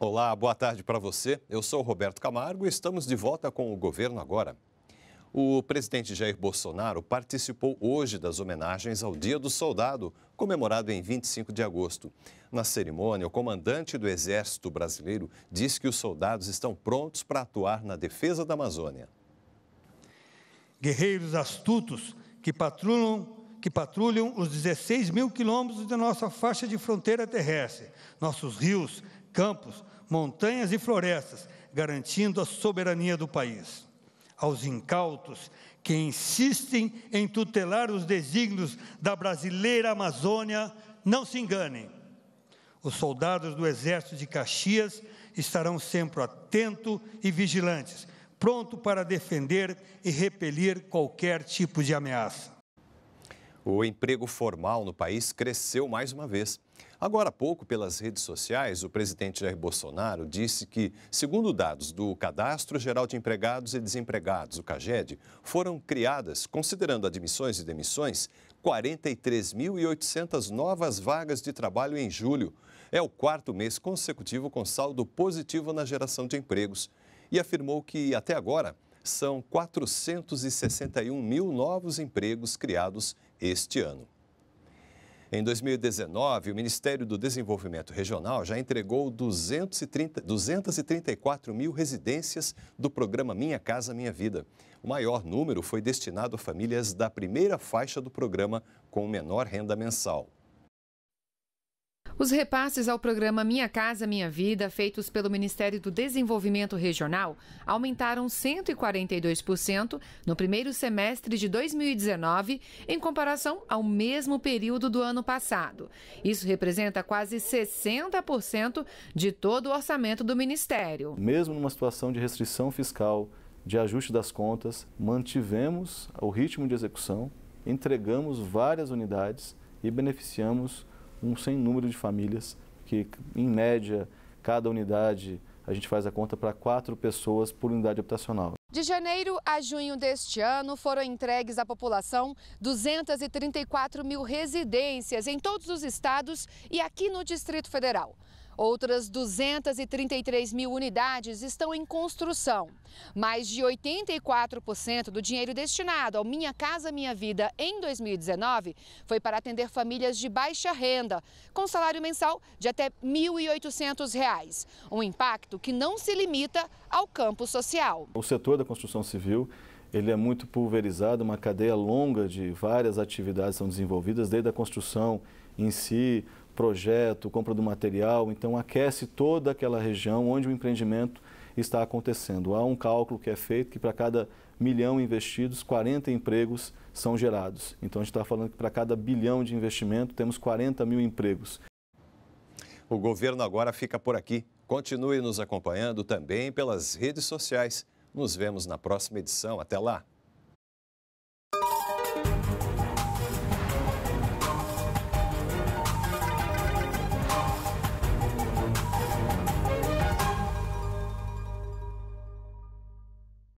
Olá, boa tarde para você. Eu sou Roberto Camargo e estamos de volta com o Governo Agora. O presidente Jair Bolsonaro participou hoje das homenagens ao Dia do Soldado, comemorado em 25 de agosto. Na cerimônia, o comandante do Exército Brasileiro disse que os soldados estão prontos para atuar na defesa da Amazônia. Guerreiros astutos que patrulham que patrulham os 16 mil quilômetros da nossa faixa de fronteira terrestre, nossos rios, campos, montanhas e florestas, garantindo a soberania do país. Aos incautos que insistem em tutelar os desígnios da brasileira Amazônia, não se enganem. Os soldados do Exército de Caxias estarão sempre atentos e vigilantes, pronto para defender e repelir qualquer tipo de ameaça. O emprego formal no país cresceu mais uma vez. Agora há pouco, pelas redes sociais, o presidente Jair Bolsonaro disse que, segundo dados do Cadastro Geral de Empregados e Desempregados, o CAGED, foram criadas, considerando admissões e demissões, 43.800 novas vagas de trabalho em julho. É o quarto mês consecutivo com saldo positivo na geração de empregos. E afirmou que, até agora, são 461 mil novos empregos criados este ano. Em 2019, o Ministério do Desenvolvimento Regional já entregou 230, 234 mil residências do programa Minha Casa Minha Vida. O maior número foi destinado a famílias da primeira faixa do programa com menor renda mensal. Os repasses ao programa Minha Casa Minha Vida, feitos pelo Ministério do Desenvolvimento Regional, aumentaram 142% no primeiro semestre de 2019, em comparação ao mesmo período do ano passado. Isso representa quase 60% de todo o orçamento do Ministério. Mesmo numa situação de restrição fiscal, de ajuste das contas, mantivemos o ritmo de execução, entregamos várias unidades e beneficiamos um sem número de famílias, que em média, cada unidade, a gente faz a conta para quatro pessoas por unidade habitacional. De janeiro a junho deste ano, foram entregues à população 234 mil residências em todos os estados e aqui no Distrito Federal. Outras 233 mil unidades estão em construção. Mais de 84% do dinheiro destinado ao Minha Casa Minha Vida em 2019 foi para atender famílias de baixa renda, com salário mensal de até R$ 1.800. Um impacto que não se limita ao campo social. O setor da construção civil ele é muito pulverizado, uma cadeia longa de várias atividades são desenvolvidas, desde a construção em si, projeto, compra do material, então aquece toda aquela região onde o empreendimento está acontecendo. Há um cálculo que é feito que para cada milhão investidos, 40 empregos são gerados. Então a gente está falando que para cada bilhão de investimento temos 40 mil empregos. O governo agora fica por aqui. Continue nos acompanhando também pelas redes sociais. Nos vemos na próxima edição. Até lá!